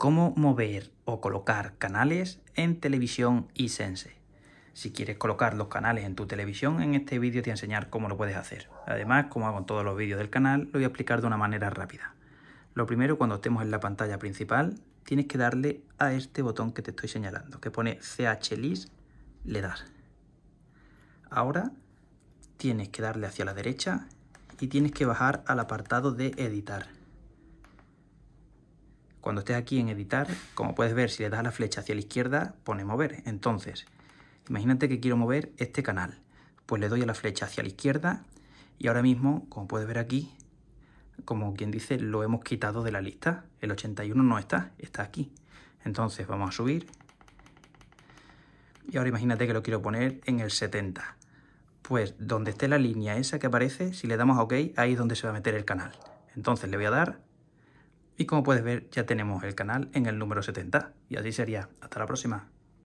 cómo mover o colocar canales en televisión iSense. Si quieres colocar los canales en tu televisión, en este vídeo te voy enseñar cómo lo puedes hacer. Además, como hago en todos los vídeos del canal, lo voy a explicar de una manera rápida. Lo primero, cuando estemos en la pantalla principal, tienes que darle a este botón que te estoy señalando, que pone List, le das. Ahora tienes que darle hacia la derecha y tienes que bajar al apartado de editar cuando estés aquí en editar, como puedes ver, si le das la flecha hacia la izquierda, pone mover. Entonces, imagínate que quiero mover este canal. Pues le doy a la flecha hacia la izquierda y ahora mismo, como puedes ver aquí, como quien dice, lo hemos quitado de la lista. El 81 no está, está aquí. Entonces vamos a subir. Y ahora imagínate que lo quiero poner en el 70. Pues donde esté la línea esa que aparece, si le damos a OK, ahí es donde se va a meter el canal. Entonces le voy a dar y como puedes ver, ya tenemos el canal en el número 70. Y así sería. Hasta la próxima.